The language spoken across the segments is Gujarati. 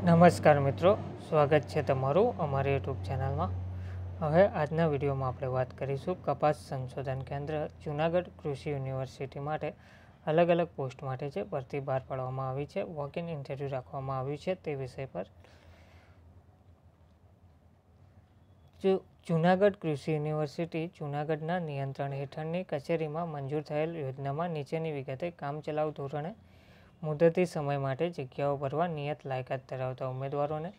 નમસ્કાર મિત્રો સ્વાગત છે તમારું અમારી યુટ્યુબ ચેનલમાં હવે આજના વિડીયોમાં આપણે વાત કરીશું કપાસ સંશોધન કેન્દ્ર જૂનાગઢ કૃષિ યુનિવર્સિટી માટે અલગ અલગ પોસ્ટ માટે છે ભરતી બહાર પાડવામાં આવી છે વોક ઇન ઇન્ટરવ્યૂ રાખવામાં આવ્યું છે તે વિષય પર જૂનાગઢ કૃષિ યુનિવર્સિટી જૂનાગઢના નિયંત્રણ હેઠળની કચેરીમાં મંજૂર થયેલ યોજનામાં નીચેની વિગતે કામચલાઉ ધોરણે મુદતી સમય માટે જગ્યાઓ ભરવા નિયત લાયકાત ધરાવતા ઉમેદવારોને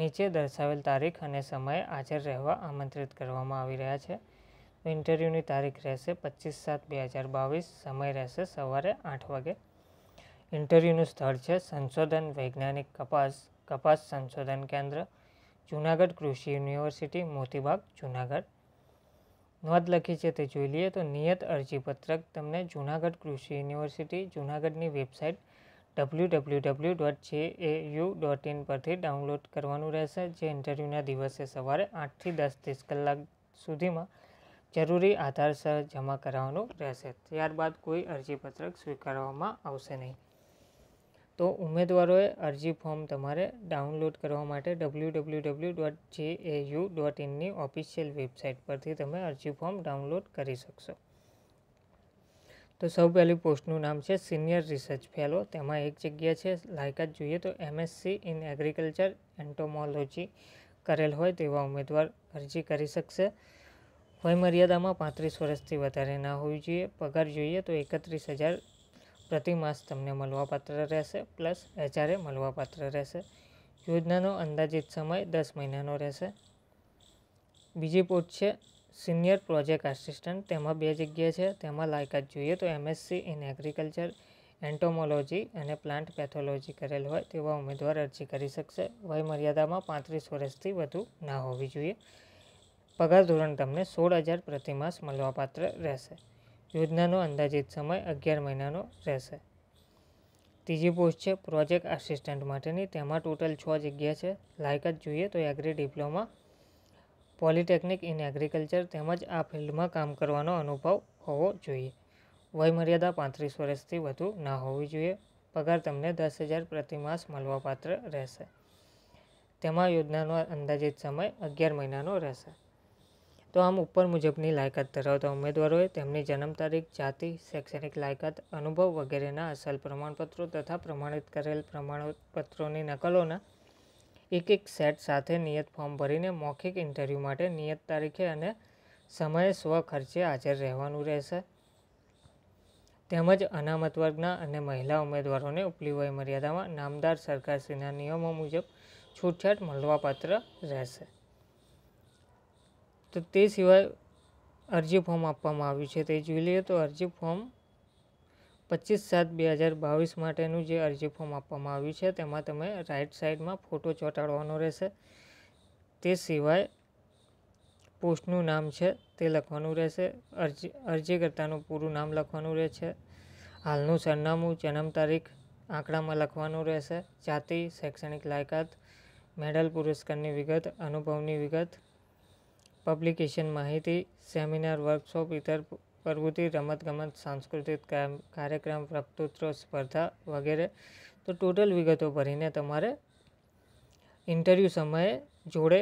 નીચે દર્શાવેલ તારીખ અને સમયે હાજર રહેવા આમંત્રિત કરવામાં આવી રહ્યા છે ઇન્ટરવ્યૂની તારીખ રહેશે પચીસ સાત બે હજાર બાવીસ સમય રહેશે સવારે આઠ વાગે ઇન્ટરવ્યૂનું સ્થળ છે સંશોધન વૈજ્ઞાનિક કપાસ કપાસ સંશોધન કેન્દ્ર જૂનાગઢ કૃષિ યુનિવર્સિટી મોતીબાગ જૂનાગઢ નોંધ લખી છે તે જોઈ લઈએ તો નિયત અરજીપત્રક તમને જૂનાગઢ કૃષિ યુનિવર્સિટી જૂનાગઢની website W W W dot J A U dot in પરથી ડાઉનલોડ કરવાનું રહેશે જે ઇન્ટરવ્યૂના દિવસે સવારે આઠથી દસ ત્રીસ કલાક સુધીમાં જરૂરી આધાર સહ જમા કરાવવાનું રહેશે ત્યારબાદ કોઈ અરજીપત્રક સ્વીકારવામાં આવશે નહીં તો ઉમેદવારોએ અરજી ફોર્મ તમારે ડાઉનલોડ કરવા માટે W W W dot J A U dot ઇનની ઓફિશિયલ વેબસાઇટ પરથી તમે અરજી ફોર્મ ડાઉનલોડ કરી શકશો તો સૌ પહેલી પોસ્ટનું નામ છે સિનિયર રિસર્ચ ફેલો તેમાં એક જગ્યા છે લાયકાત જોઈએ તો એમએસસી ઇન એગ્રીકલ્ચર એન્ટોમોલોજી કરેલ હોય તેવા ઉમેદવાર અરજી કરી શકશે વય મર્યાદામાં પાંત્રીસ વર્ષથી વધારે ના હોવી જોઈએ પગાર જોઈએ તો એકત્રીસ હજાર પ્રતિમાસ તમને મળવાપાત્ર રહેશે પ્લસ એચઆરએ મળવાપાત્ર રહેશે યોજનાનો અંદાજિત સમય દસ મહિનાનો રહેશે બીજી પોસ્ટ છે સિનિયર પ્રોજેક્ટ આસિસ્ટન્ટ તેમાં બે જગ્યાએ છે તેમાં લાયકાત જોઈએ તો એમએસસી ઇન એગ્રીકલ્ચર એન્ટોમોલોજી અને પ્લાન્ટ પેથોલોજી કરેલ હોય તેવા ઉમેદવાર અરજી કરી શકશે વયમર્યાદામાં પાંત્રીસ વર્ષથી વધુ ના હોવી જોઈએ પગાર ધોરણ તમને સોળ હજાર પ્રતિમાસ મળવાપાત્ર રહેશે યોજનાનો અંદાજિત સમય અગિયાર મહિનાનો રહેશે ત્રીજી પોસ્ટ છે પ્રોજેક્ટ આસિસ્ટન્ટ માટેની તેમાં ટોટલ છ જગ્યા છે લાયકાત જોઈએ તો agri diploma polytechnic in agriculture તેમજ આ ફિલ્ડમાં કામ કરવાનો અનુભવ હોવો જોઈએ વયમર્યાદા પાંત્રીસ વર્ષથી વધુ ના હોવી જોઈએ પગાર તમને દસ હજાર પ્રતિમાસ મળવાપાત્ર રહેશે તેમાં યોજનાનો અંદાજિત સમય અગિયાર મહિનાનો રહેશે તો આમ ઉપર મુજબની લાયકાત ધરાવતા ઉમેદવારોએ તેમની જન્મ તારીખ જાતિ શૈક્ષણિક લાયકાત અનુભવ વગેરેના અસલ પ્રમાણપત્રો તથા પ્રમાણિત કરેલ પ્રમાણપત્રોની નકલોના એક એક સેટ સાથે નિયત ફોર્મ ભરીને મૌખિક ઇન્ટરવ્યૂ માટે નિયત તારીખે અને સમયે સ્વ ખર્ચે હાજર રહેવાનું રહેશે તેમજ અનામત વર્ગના અને મહિલા ઉમેદવારોને ઉપલી વય મર્યાદામાં નામદાર સરકારશ્રીના નિયમો મુજબ છૂટછાટ મળવાપાત્ર રહેશે તો તે સિવાય અરજી ફોર્મ આપવામાં આવ્યું છે તે જોઈ લઈએ તો અરજી ફોર્મ પચીસ સાત બે હજાર બાવીસ માટેનું જે અરજી ફોર્મ આપવામાં આવ્યું છે તેમાં તમે રાઇટ સાઈડમાં ફોટો ચોંટાડવાનો રહેશે તે સિવાય પોસ્ટનું નામ છે તે લખવાનું રહેશે અરજી અરજીકર્તાનું પૂરું નામ લખવાનું રહેશે હાલનું સરનામું જન્મ તારીખ આંકડામાં લખવાનું રહેશે જાતિ શૈક્ષણિક લાયકાત મેડલ પુરસ્કારની વિગત અનુભવની વિગત પબ્લિકેશન માહિતી સેમિનાર વર્કશોપ ઇતર પ્રવૃત્તિ રમતગમત સાંસ્કૃતિક કાર્યક્રમ વક્તૃત્વ સ્પર્ધા વગેરે તો ટોટલ વિગતો ભરીને તમારે ઇન્ટરવ્યૂ સમયે જોડે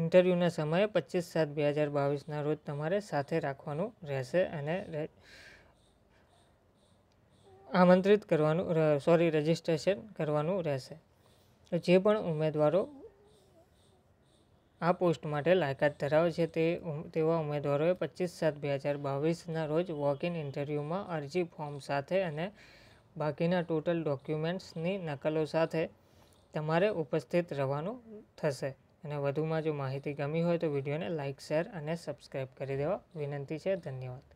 ઇન્ટરવ્યૂના સમયે પચીસ સાત બે હજાર બાવીસના રોજ તમારે સાથે રાખવાનું રહેશે અને આમંત્રિત કરવાનું સોરી રજિસ્ટ્રેશન કરવાનું રહેશે જે પણ ઉમેદવારો આ પોસ્ટ માટે લાયકાત ધરાવે છે તે તેવા ઉમેદવારોએ પચીસ સાત બે હજાર બાવીસના રોજ વોક ઇન ઇન્ટરવ્યૂમાં અરજી ફોર્મ સાથે અને બાકીના ટોટલ ડોક્યુમેન્ટ્સની નકલો સાથે તમારે ઉપસ્થિત રહેવાનું થશે અને વધુમાં જો માહિતી ગમી હોય તો વિડીયોને લાઇક શેર અને સબસ્ક્રાઈબ કરી દેવા વિનંતી છે ધન્યવાદ